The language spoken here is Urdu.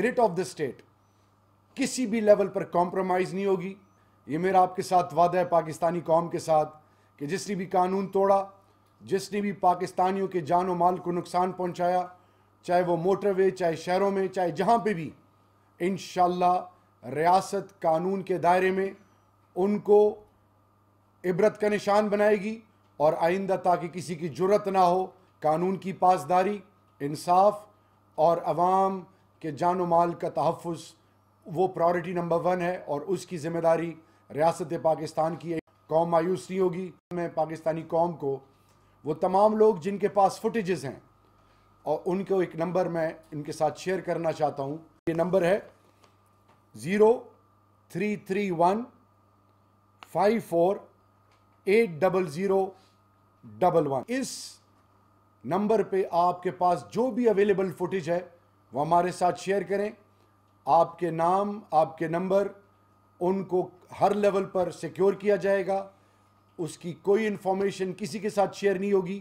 آف اسٹیٹ کسی بھی لیول پر کمپرومائز نہیں ہوگی یہ میرا آپ کے ساتھ وعدہ ہے پاکستانی قوم کے ساتھ کہ جس نے بھی قانون توڑا جس نے بھی پاکستانیوں کے جان و مال کو نقصان پہنچایا چاہے وہ موٹر وے چاہے شہروں میں چاہے جہاں پہ بھی انشاءاللہ ریاست قانون کے دائرے میں ان کو عبرت کا نشان بنائے گی اور آئندہ تاکہ کسی کی جرت نہ ہو قانون کی پاسداری انصاف اور عوام کہ جان و مال کا تحفظ وہ پرائرٹی نمبر ون ہے اور اس کی ذمہ داری ریاست پاکستان کی قوم مایوس نہیں ہوگی میں پاکستانی قوم کو وہ تمام لوگ جن کے پاس فوٹیجز ہیں اور ان کو ایک نمبر میں ان کے ساتھ شیئر کرنا چاہتا ہوں یہ نمبر ہے zero three three one five four eight double zero double one اس نمبر پہ آپ کے پاس جو بھی اویلیبل فوٹیج ہے وہ ہمارے ساتھ شیئر کریں آپ کے نام آپ کے نمبر ان کو ہر لیول پر سیکیور کیا جائے گا اس کی کوئی انفارمیشن کسی کے ساتھ شیئر نہیں ہوگی